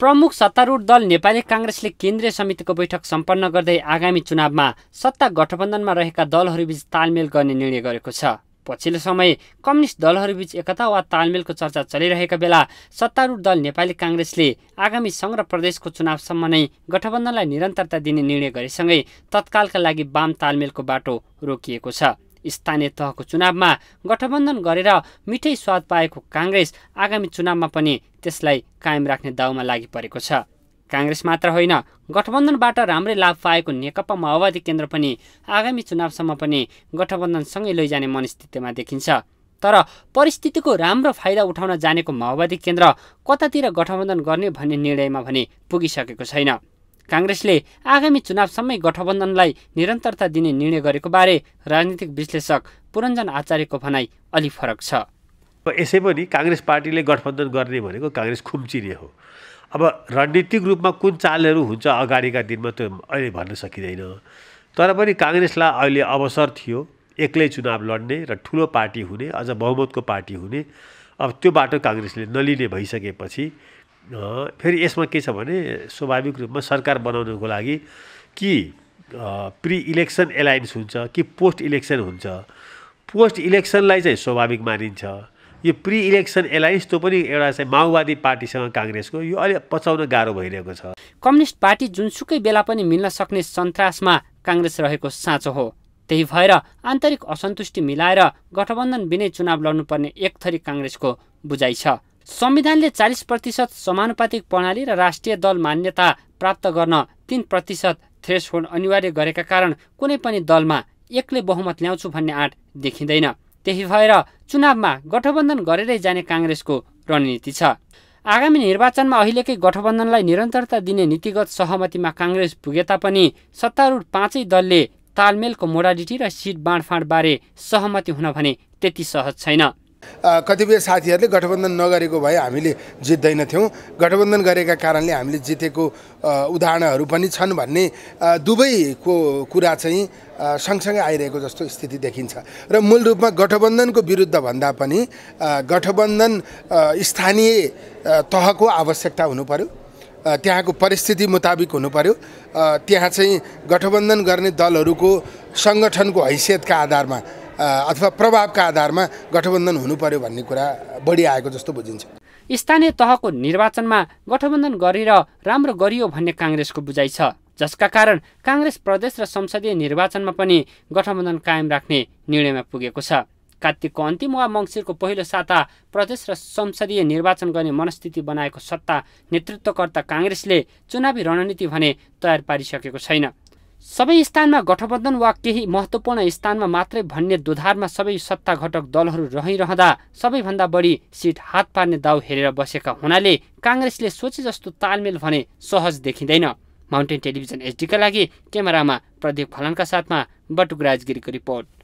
प्रमुख सत्तारूढ दल नेपाली काङ्ग्रेसले केन्द्रीय समितिको बैठक सम्पन्न गर्दै आगामी चुनावमा सत्ता गठबन्धनमा रहेका दलहरूबीच तालमेल गर्ने निर्णय गरेको छ पछिल्लो समय कम्युनिस्ट दलहरूबीच एकता वा तालमेलको चर्चा चलिरहेका बेला सत्तारूढ दल नेपाली काङ्ग्रेसले आगामी सङ्घ र प्रदेशको चुनावसम्म नै गठबन्धनलाई निरन्तरता दिने निर्णय गरेसँगै तत्कालका लागि वाम तालमेलको बाटो रोकिएको छ स्थानीय तहको चुनावमा गठबन्धन गरेर मिठै स्वाद पाएको काङ्ग्रेस आगामी चुनावमा पनि त्यसलाई कायम राख्ने दाउमा लागि परेको छ काङ्ग्रेस मात्र होइन गठबन्धनबाट राम्रै लाभ पाएको नेकपा माओवादी केन्द्र पनि आगामी चुनावसम्म पनि गठबन्धनसँगै लैजाने मनस्थितिमा देखिन्छ तर परिस्थितिको राम्रो फाइदा उठाउन जानेको माओवादी केन्द्र कतातिर गठबन्धन गर्ने भन्ने निर्णयमा भने पुगिसकेको छैन काङ्ग्रेसले आगामी चुनावसम्मै गठबन्धनलाई निरन्तरता दिने निर्णय गरेको बारे राजनीतिक विश्लेषक पुरञ्जन आचार्यको भनाइ अलि फरक छ यसै पनि काङ्ग्रेस पार्टीले गठबन्धन गर्ने भनेको काङ्ग्रेस खुम्चिने हो अब रणनीतिक रूपमा कुन चालहरू हुन्छ अगाडिका दिनमा त्यो अहिले भन्न सकिँदैन तर पनि काङ्ग्रेसलाई अहिले अवसर थियो एक्लै चुनाव लड्ने र ठुलो पार्टी हुने अझ बहुमतको पार्टी हुने अब त्यो बाटो काङ्ग्रेसले नलिने भइसकेपछि फेरि यसमा के छ भने स्वाभाविक रूपमा सरकार बनाउनुको लागि कि प्रि इलेक्सन एलायन्स हुन्छ कि पोस्ट इलेक्सन हुन्छ पोस्ट इलेक्सनलाई चाहिँ स्वाभाविक मानिन्छ यो प्रि इलेक्सन एलायन्स त्यो पनि एउटा चाहिँ माओवादी पार्टीसँग काङ्ग्रेसको यो अलिक पचाउन गाह्रो भइरहेको छ कम्युनिस्ट पार्टी जुनसुकै बेला पनि मिल्न सक्ने सन्तासमा काङ्ग्रेस रहेको साँचो हो त्यही भएर आन्तरिक असन्तुष्टि मिलाएर गठबन्धन बिनै चुनाव लड्नुपर्ने एक थरी काङ्ग्रेसको बुझाइ छ संविधानले चालिस प्रतिशत समानुपातिक प्रणाली र राष्ट्रिय दल मान्यता प्राप्त गर्न तिन प्रतिशत थ्रेस होल्ड अनिवार्य गरेका कारण कुनै पनि दलमा एक्लै बहुमत ल्याउँछु भन्ने आँट देखिँदैन त्यही भएर चुनावमा गठबन्धन गरेरै जाने काङ्ग्रेसको रणनीति छ आगामी निर्वाचनमा अहिलेकै गठबन्धनलाई निरन्तरता दिने नीतिगत सहमतिमा काङ्ग्रेस पुगे तापनि सत्तारूढ पाँचै दलले तालमेलको मोडालिटी र सिट बाँडफाँडबारे सहमति हुन भने त्यति सहज छैन कतिपय साथीहरूले गठबन्धन नगरेको भए हामीले जित्दैनथ्यौँ गठबन्धन गरेका कारणले हामीले जितेको उदाहरणहरू पनि छन् भन्ने दुवैको कुरा चाहिँ सँगसँगै आइरहेको जस्तो स्थिति देखिन्छ र मूल रूपमा गठबन्धनको विरुद्ध भन्दा पनि गठबन्धन स्थानीय तहको आवश्यकता हुनु पर्यो त्यहाँको परिस्थिति मुताबिक हुनु पर्यो त्यहाँ चाहिँ गठबन्धन गर्ने दलहरूको सङ्गठनको हैसियतका आधारमा अथवा प्रभावका आधारमा गठबन्धन हुनु पर्यो भन्ने कुरा बढी आएको जस्तो बुझिन्छ स्थानीय तहको निर्वाचनमा गठबन्धन गरेर राम्रो गरियो भन्ने काङ्ग्रेसको बुझाइ छ जसका कारण काङ्ग्रेस प्रदेश र संसदीय निर्वाचनमा पनि गठबन्धन कायम राख्ने निर्णयमा पुगेको छ कात्तिकको अन्तिम वा मङ्सिरको पहिलो साता प्रदेश र संसदीय निर्वाचन गर्ने मनस्थिति बनाएको सत्ता नेतृत्वकर्ता काङ्ग्रेसले चुनावी रणनीति भने तयार पारिसकेको छैन सबै स्थानमा गठबन्धन वा केही महत्त्वपूर्ण स्थानमा मात्रै भन्ने दुधारमा सबै सत्ता घटक दलहरू रहिरहँदा सबैभन्दा बढी सिट हात पार्ने दाउ हेरेर बसेका हुनाले काङ्ग्रेसले सोचे जस्तो तालमेल भने सहज देखिँदैन माउन्टेन टेलिभिजन एचडीका लागि क्यामेरामा प्रदीप फलानका साथमा बटुक राजगिरीको रिपोर्ट